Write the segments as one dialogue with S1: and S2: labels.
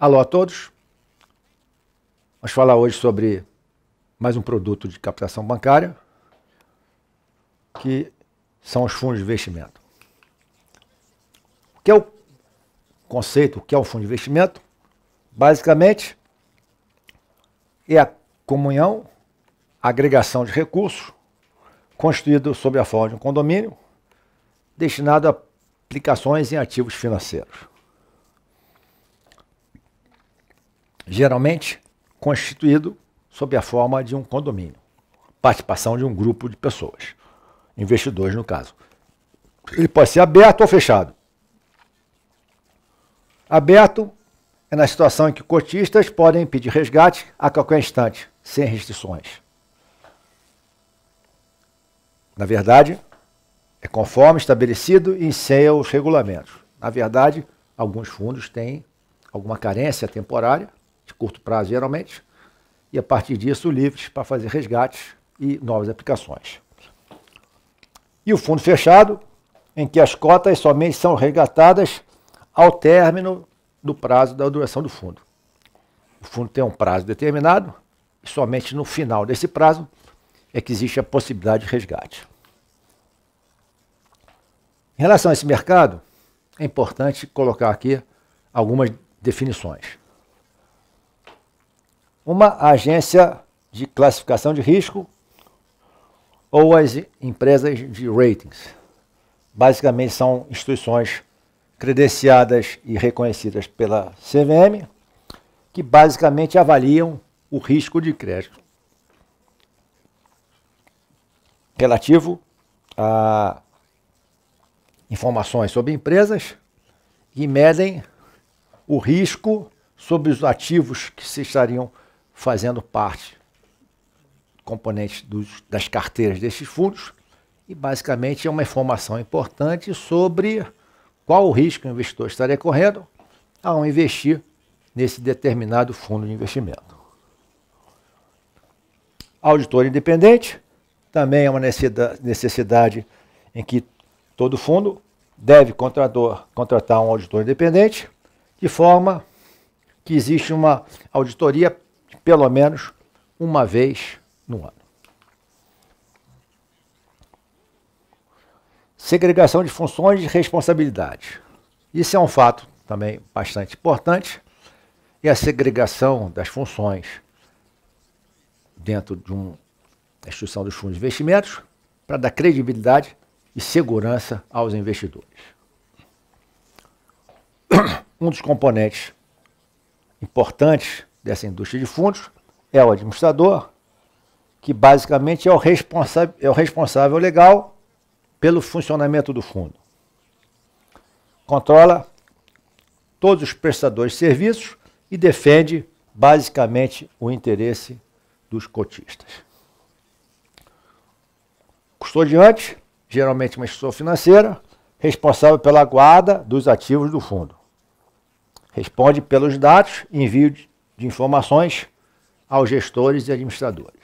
S1: Alô a todos. Vamos falar hoje sobre mais um produto de captação bancária, que são os fundos de investimento. O que é o conceito, o que é um fundo de investimento? Basicamente, é a comunhão, agregação de recursos construído sob a forma de um condomínio destinado a aplicações em ativos financeiros. geralmente constituído sob a forma de um condomínio, participação de um grupo de pessoas, investidores no caso. Ele pode ser aberto ou fechado. Aberto é na situação em que cotistas podem pedir resgate a qualquer instante, sem restrições. Na verdade, é conforme estabelecido em seus regulamentos. Na verdade, alguns fundos têm alguma carência temporária de curto prazo geralmente, e a partir disso livres para fazer resgates e novas aplicações. E o fundo fechado, em que as cotas somente são resgatadas ao término do prazo da duração do fundo. O fundo tem um prazo determinado e somente no final desse prazo é que existe a possibilidade de resgate. Em relação a esse mercado, é importante colocar aqui algumas definições uma agência de classificação de risco ou as empresas de ratings. Basicamente são instituições credenciadas e reconhecidas pela CVM que basicamente avaliam o risco de crédito relativo a informações sobre empresas e medem o risco sobre os ativos que se estariam fazendo parte componente dos, das carteiras desses fundos e basicamente é uma informação importante sobre qual o risco o investidor estaria correndo ao investir nesse determinado fundo de investimento. Auditor independente também é uma necessidade em que todo fundo deve contratar um auditor independente, de forma que existe uma auditoria pelo menos uma vez no ano. Segregação de funções e responsabilidades. Isso é um fato também bastante importante. E a segregação das funções dentro de uma instituição dos fundos de investimentos para dar credibilidade e segurança aos investidores. Um dos componentes importantes dessa indústria de fundos é o administrador, que basicamente é o responsável, é o responsável legal pelo funcionamento do fundo. Controla todos os prestadores de serviços e defende basicamente o interesse dos cotistas. Custodiante, geralmente uma instituição financeira, responsável pela guarda dos ativos do fundo. Responde pelos dados envio envio de informações aos gestores e administradores.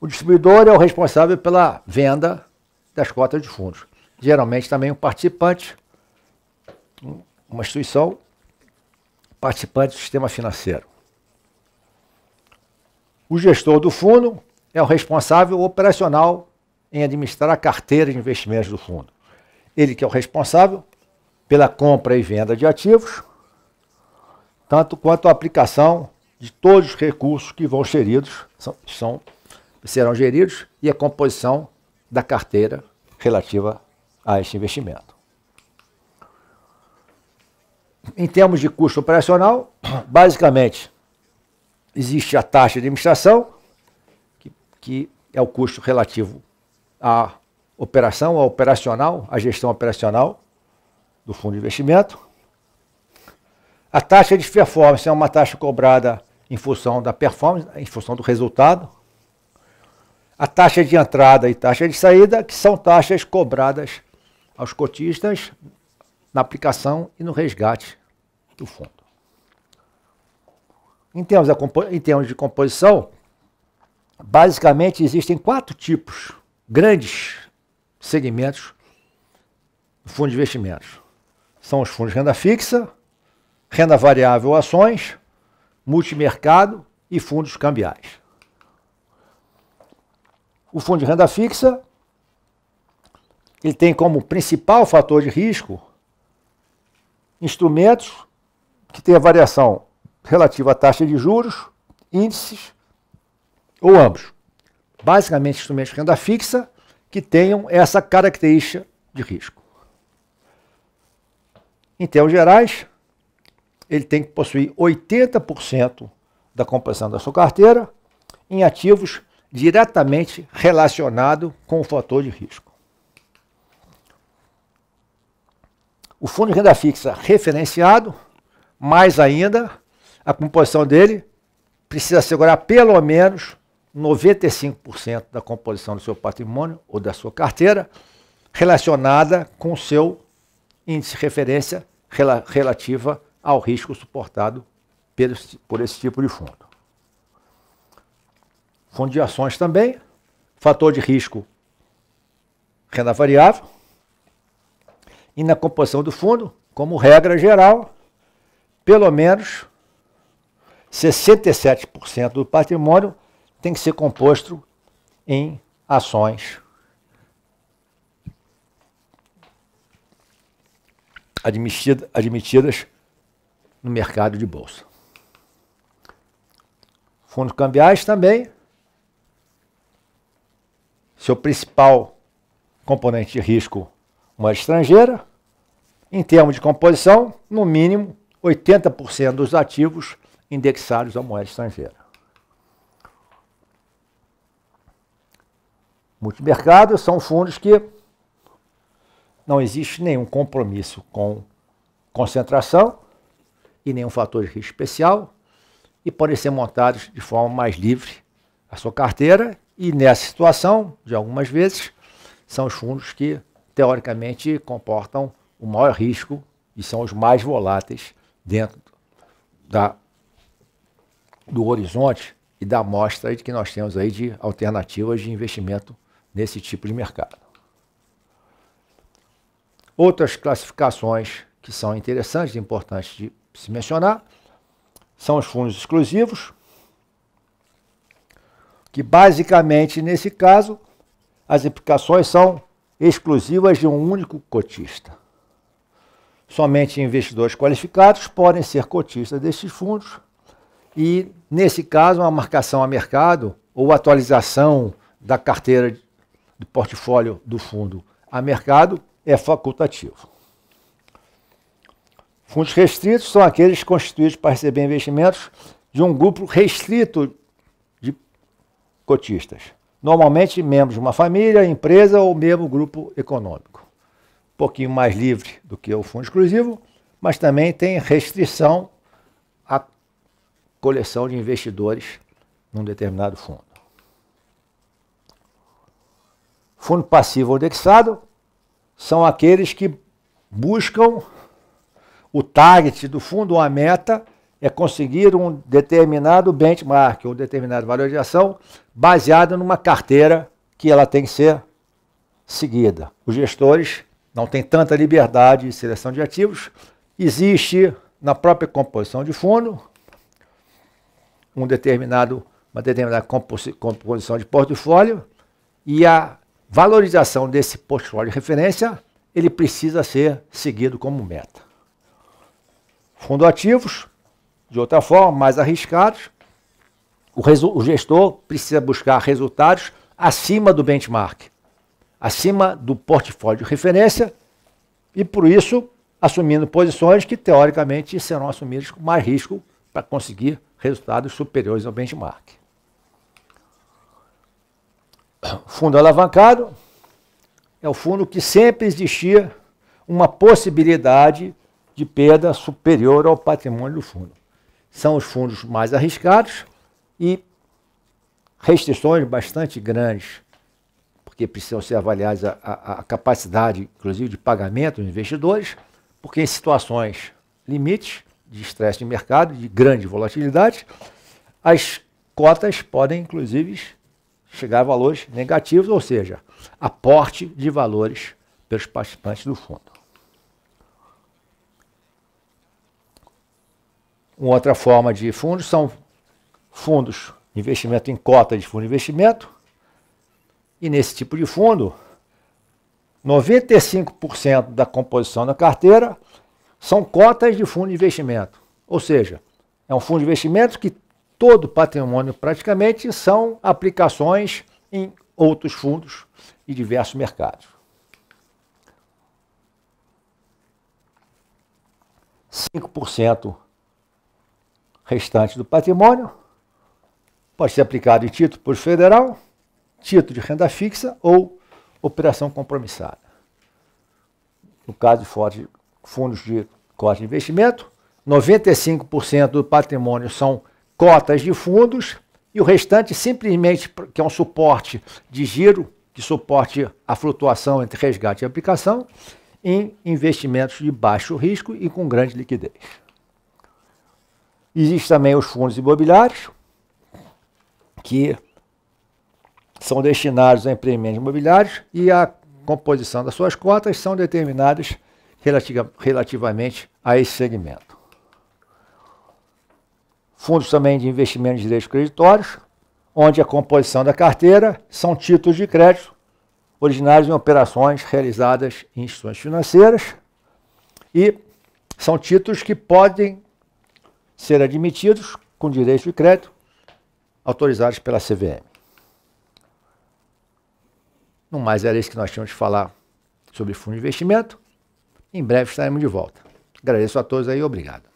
S1: O distribuidor é o responsável pela venda das cotas de fundos. Geralmente também um participante, uma instituição, participante do sistema financeiro. O gestor do fundo é o responsável operacional em administrar a carteira de investimentos do fundo. Ele que é o responsável pela compra e venda de ativos, tanto quanto a aplicação de todos os recursos que vão geridos, são, são, serão geridos, e a composição da carteira relativa a este investimento. Em termos de custo operacional, basicamente, existe a taxa de administração, que, que é o custo relativo à operação, ao operacional, à gestão operacional do fundo de investimento. A taxa de performance é uma taxa cobrada em função da performance, em função do resultado. A taxa de entrada e taxa de saída, que são taxas cobradas aos cotistas na aplicação e no resgate do fundo. Em termos, em termos de composição, basicamente existem quatro tipos, grandes segmentos do fundo de investimentos. São os fundos de renda fixa, renda variável ações, multimercado e fundos cambiais. O fundo de renda fixa ele tem como principal fator de risco instrumentos que têm a variação relativa à taxa de juros, índices ou ambos. Basicamente, instrumentos de renda fixa que tenham essa característica de risco. Em termos gerais, ele tem que possuir 80% da composição da sua carteira em ativos diretamente relacionados com o fator de risco. O fundo de renda fixa referenciado, mais ainda, a composição dele precisa assegurar pelo menos 95% da composição do seu patrimônio ou da sua carteira relacionada com o seu índice de referência relativa ao risco suportado por esse tipo de fundo. Fundo de ações também, fator de risco renda variável. E na composição do fundo, como regra geral, pelo menos 67% do patrimônio tem que ser composto em ações admitidas no mercado de bolsa. Fundos cambiais também, seu principal componente de risco, uma estrangeira. Em termos de composição, no mínimo 80% dos ativos indexados à moeda estrangeira. Multimercado são fundos que não existe nenhum compromisso com concentração, e nenhum fator de risco especial e podem ser montados de forma mais livre a sua carteira e nessa situação, de algumas vezes, são os fundos que teoricamente comportam o maior risco e são os mais voláteis dentro da, do horizonte e da amostra que nós temos aí de alternativas de investimento nesse tipo de mercado. Outras classificações que são interessantes e importantes de se mencionar, são os fundos exclusivos, que basicamente, nesse caso, as implicações são exclusivas de um único cotista. Somente investidores qualificados podem ser cotistas destes fundos e, nesse caso, a marcação a mercado ou atualização da carteira de portfólio do fundo a mercado é facultativo. Fundos restritos são aqueles constituídos para receber investimentos de um grupo restrito de cotistas, normalmente membros de uma família, empresa ou mesmo grupo econômico. Um pouquinho mais livre do que o fundo exclusivo, mas também tem restrição à coleção de investidores num determinado fundo. Fundo passivo indexado são aqueles que buscam o target do fundo uma a meta é conseguir um determinado benchmark ou um determinado valor de ação baseado numa carteira que ela tem que ser seguida. Os gestores não têm tanta liberdade de seleção de ativos. Existe na própria composição de fundo um determinado, uma determinada composição de portfólio e a valorização desse portfólio de referência ele precisa ser seguido como meta. Fundo ativos, de outra forma, mais arriscados, o, o gestor precisa buscar resultados acima do benchmark, acima do portfólio de referência e, por isso, assumindo posições que, teoricamente, serão assumidas com mais risco para conseguir resultados superiores ao benchmark. Fundo alavancado é o fundo que sempre existia uma possibilidade de perda superior ao patrimônio do fundo. São os fundos mais arriscados e restrições bastante grandes, porque precisam ser avaliadas a, a, a capacidade, inclusive, de pagamento dos investidores, porque em situações limites de estresse de mercado, de grande volatilidade, as cotas podem, inclusive, chegar a valores negativos, ou seja, aporte de valores pelos participantes do fundo. Uma outra forma de fundos são fundos, investimento em cota de fundo de investimento. E nesse tipo de fundo, 95% da composição da carteira são cotas de fundo de investimento. Ou seja, é um fundo de investimento que todo patrimônio praticamente são aplicações em outros fundos e diversos mercados. 5% restante do patrimônio pode ser aplicado em título por federal, título de renda fixa ou operação compromissada. No caso de fundos de cota de investimento, 95% do patrimônio são cotas de fundos e o restante simplesmente que é um suporte de giro, que suporte a flutuação entre resgate e aplicação, em investimentos de baixo risco e com grande liquidez. Existem também os fundos imobiliários, que são destinados a empreendimentos imobiliários e a composição das suas cotas são determinadas relativa, relativamente a esse segmento. Fundos também de investimento de direitos creditórios, onde a composição da carteira são títulos de crédito originários em operações realizadas em instituições financeiras e são títulos que podem ser admitidos com direito de crédito autorizados pela CVM. No mais, era isso que nós tínhamos de falar sobre fundo de investimento. Em breve estaremos de volta. Agradeço a todos aí, obrigado.